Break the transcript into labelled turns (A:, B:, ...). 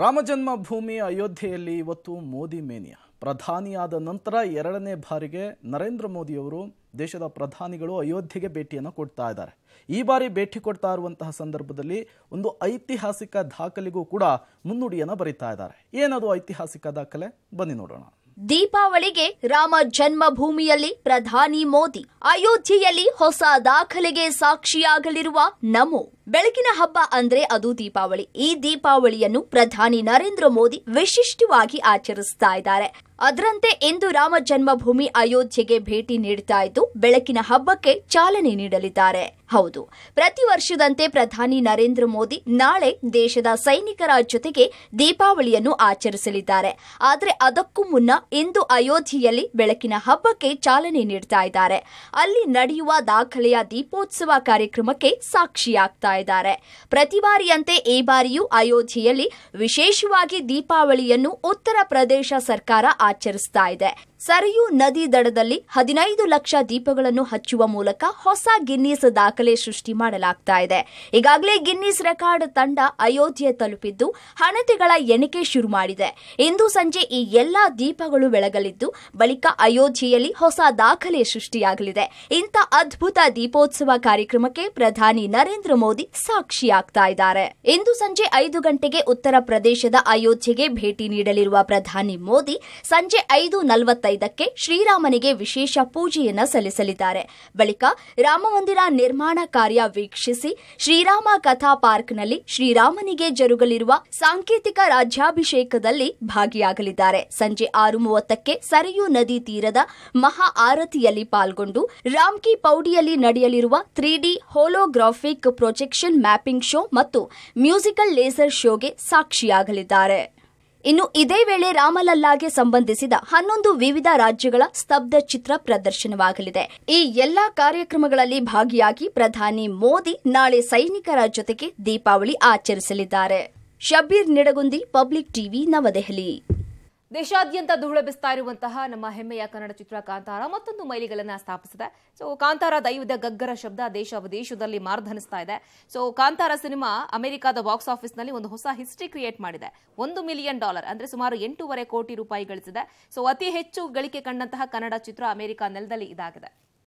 A: ರಾಮಜನ್ಮ ಭೂಮಿ ಅಯೋಧ್ಯೆಯಲ್ಲಿ ಇವತ್ತು ಮೋದಿ ಮೇನಿಯಾ ಪ್ರಧಾನಿಯಾದ ನಂತರ ಎರಡನೇ ಬಾರಿಗೆ ನರೇಂದ್ರ ಮೋದಿಯವರು ದೇಶದ ಪ್ರಧಾನಿಗಳು ಅಯೋಧ್ಯೆಗೆ ಭೇಟಿಯನ್ನು ಕೊಡ್ತಾ ಇದ್ದಾರೆ ಈ ಬಾರಿ ಭೇಟಿ ಕೊಡ್ತಾ ಇರುವಂತಹ ಸಂದರ್ಭದಲ್ಲಿ ಒಂದು ಐತಿಹಾಸಿಕ ದಾಖಲೆಗೂ ಕೂಡ ಮುನ್ನುಡಿಯನ್ನು ಬರೀತಾ ಇದ್ದಾರೆ ಏನದು ಐತಿಹಾಸಿಕ ದಾಖಲೆ ಬನ್ನಿ ನೋಡೋಣ
B: ದೀಪಾವಳಿಗೆ ರಾಮ ಜನ್ಮಭೂಮಿಯಲ್ಲಿ ಪ್ರಧಾನಿ ಮೋದಿ ಅಯೋಧ್ಯೆಯಲ್ಲಿ ಹೊಸ ದಾಖಲೆಗೆ ಸಾಕ್ಷಿಯಾಗಲಿರುವ ನಮೋ ಬೆಳಕಿನ ಹಬ್ಬ ಅಂದ್ರೆ ಅದು ದೀಪಾವಳಿ ಈ ದೀಪಾವಳಿಯನ್ನು ಪ್ರಧಾನಿ ನರೇಂದ್ರ ಮೋದಿ ವಿಶಿಷ್ಟವಾಗಿ ಆಚರಿಸ್ತಾ ಇದ್ದಾರೆ ಅದರಂತೆ ಇಂದು ರಾಮ ಜನ್ಮಭೂಮಿ ಅಯೋಧ್ಯೆಗೆ ಭೇಟಿ ನೀಡ್ತಾ ಇದ್ದು ಬೆಳಕಿನ ಹಬ್ಬಕ್ಕೆ ಚಾಲನೆ ನೀಡಲಿದ್ದಾರೆ ಹೌದು ಪ್ರತಿ ವರ್ಷದಂತೆ ಪ್ರಧಾನಿ ನರೇಂದ್ರ ಮೋದಿ ನಾಳೆ ದೇಶದ ಸೈನಿಕರ ಜೊತೆಗೆ ದೀಪಾವಳಿಯನ್ನು ಆಚರಿಸಲಿದ್ದಾರೆ ಆದರೆ ಅದಕ್ಕೂ ಮುನ್ನ ಇಂದು ಅಯೋಧ್ಯೆಯಲ್ಲಿ ಬೆಳಕಿನ ಹಬ್ಬಕ್ಕೆ ಚಾಲನೆ ನೀಡ್ತಾ ಇದ್ದಾರೆ ಅಲ್ಲಿ ನಡೆಯುವ ದಾಖಲೆಯ ದೀಪೋತ್ಸವ ಕಾರ್ಯಕ್ರಮಕ್ಕೆ ಸಾಕ್ಷಿಯಾಗ್ತಾ ಇದ್ದಾರೆ ಪ್ರತಿ ಬಾರಿಯಂತೆ ಈ ಬಾರಿಯೂ ಅಯೋಧ್ಯೆಯಲ್ಲಿ ವಿಶೇಷವಾಗಿ ದೀಪಾವಳಿಯನ್ನು ಉತ್ತರ ಪ್ರದೇಶ ಸರ್ಕಾರ ಆಚರಿಸ್ತಾ ಇದೆ ಸರಿಯು ನದಿ ದಡದಲ್ಲಿ ಹದಿನೈದು ಲಕ್ಷ ದೀಪಗಳನ್ನು ಹಚ್ಚುವ ಮೂಲಕ ಹೊಸ ಗಿನ್ನೀಸ್ ದಾಖಲೆ ಸೃಷ್ಟಿ ಮಾಡಲಾಗ್ತಾ ಇದೆ ಈಗಾಗಲೇ ಗಿನ್ನೀಸ್ ರೆಕಾರ್ಡ್ ತಂಡ ಅಯೋಧ್ಯೆ ತಲುಪಿದ್ದು ಹಣತೆಗಳ ಎಣಿಕೆ ಶುರು ಮಾಡಿದೆ ಇಂದು ಸಂಜೆ ಈ ಎಲ್ಲಾ ದೀಪಗಳು ಬೆಳಗಲಿದ್ದು ಬಳಿಕ ಅಯೋಧ್ಯೆಯಲ್ಲಿ ಹೊಸ ದಾಖಲೆ ಸೃಷ್ಟಿಯಾಗಲಿದೆ ಇಂಥ ಅದ್ಭುತ ದೀಪೋತ್ಸವ ಕಾರ್ಯಕ್ರಮಕ್ಕೆ ಪ್ರಧಾನಿ ನರೇಂದ್ರ ಮೋದಿ ಸಾಕ್ಷಿಯಾಗ್ತಾ ಇದ್ದಾರೆ ಇಂದು ಸಂಜೆ ಐದು ಗಂಟೆಗೆ ಉತ್ತರ ಪ್ರದೇಶದ ಅಯೋಧ್ಯೆಗೆ ಭೇಟಿ ನೀಡಲಿರುವ ಪ್ರಧಾನಿ ಮೋದಿ ಸಂಜೆ ಐದು ನಲವತ್ತೈದಕ್ಕೆ ಶ್ರೀರಾಮನಿಗೆ ವಿಶೇಷ ಪೂಜೆಯನ್ನು ಸಲ್ಲಿಸಲಿದ್ದಾರೆ ಬಳಿಕ ರಾಮಮಂದಿರ ನಿರ್ಮಾಣ ಕಾರ್ಯ ವೀಕ್ಷಿಸಿ ಶ್ರೀರಾಮ ಕಥಾ ಪಾರ್ಕ್ನಲ್ಲಿ ಶ್ರೀರಾಮನಿಗೆ ಜರುಗಲಿರುವ ಸಾಂಕೇತಿಕ ರಾಜ್ಯಾಭಿಷೇಕದಲ್ಲಿ ಭಾಗಿಯಾಗಲಿದ್ದಾರೆ ಸಂಜೆ ಆರು ಮೂವತ್ತಕ್ಕೆ ಸರಿಯು ನದಿ ತೀರದ ಮಹಾ ಆರತಿಯಲ್ಲಿ ಪಾಲ್ಗೊಂಡು ರಾಮ್ಕಿ ಪೌಡಿಯಲ್ಲಿ ನಡೆಯಲಿರುವ three D holographic project projection mapping show ಮತ್ತು ಮ್ಯೂಸಿಕಲ್ ಲೇಸರ್ ಶೋಗೆ ಸಾಕ್ಷಿಯಾಗಲಿದ್ದಾರೆ ಇನ್ನು ಇದೇ ವೇಳೆ ರಾಮಲಲ್ಲಾಗೆ ಸಂಬಂಧಿಸಿದ ಹನ್ನೊಂದು ವಿವಿಧ ರಾಜ್ಯಗಳ ಸ್ತಬ್ಧ ಚಿತ್ರ ಪ್ರದರ್ಶನವಾಗಲಿದೆ ಈ ಎಲ್ಲಾ ಕಾರ್ಯಕ್ರಮಗಳಲ್ಲಿ ಭಾಗಿಯಾಗಿ ಪ್ರಧಾನಿ ಮೋದಿ ನಾಳೆ ಸೈನಿಕರ ಜೊತೆಗೆ ದೀಪಾವಳಿ ಆಚರಿಸಲಿದ್ದಾರೆ ಶಬೀರ್ ನಿಡಗುಂದಿ ಪಬ್ಲಿಕ್ ಟಿವಿ ನವದೆಹಲಿ
C: ದೇಶಾದ್ಯಂತ ಧೂಳಬಿಸ್ತಾ ಇರುವಂತಹ ನಮ್ಮ ಹೆಮ್ಮೆಯ ಕನ್ನಡ ಚಿತ್ರ ಕಾಂತಾರ ಮತ್ತೊಂದು ಮೈಲಿಗಳನ್ನ ಸ್ಥಾಪಿಸಿದೆ ಸೊ ಕಾಂತಾರ ದೈವದ ಗಗ್ಗರ ಶಬ್ದ ದೇಶ ವಿದೇಶದಲ್ಲಿ ಮಾರ್ಧನಿಸ್ತಾ ಇದೆ ಸೊ ಕಾಂತಾರ ಸಿನಿಮಾ ಅಮೆರಿಕದ ಬಾಕ್ಸ್ ಆಫೀಸ್ನಲ್ಲಿ ಒಂದು ಹೊಸ ಹಿಸ್ಟ್ರಿ ಕ್ರಿಯೇಟ್ ಮಾಡಿದೆ ಒಂದು ಮಿಲಿಯನ್ ಡಾಲರ್ ಅಂದ್ರೆ ಸುಮಾರು ಎಂಟೂವರೆ ಕೋಟಿ ರೂಪಾಯಿ ಗಳಿಸಿದೆ ಸೊ ಅತಿ ಹೆಚ್ಚು ಗಳಿಕೆ ಕಂಡಂತಹ ಕನ್ನಡ ಚಿತ್ರ ಅಮೆರಿಕ ನೆಲದಲ್ಲಿ ಇದಾಗಿದೆ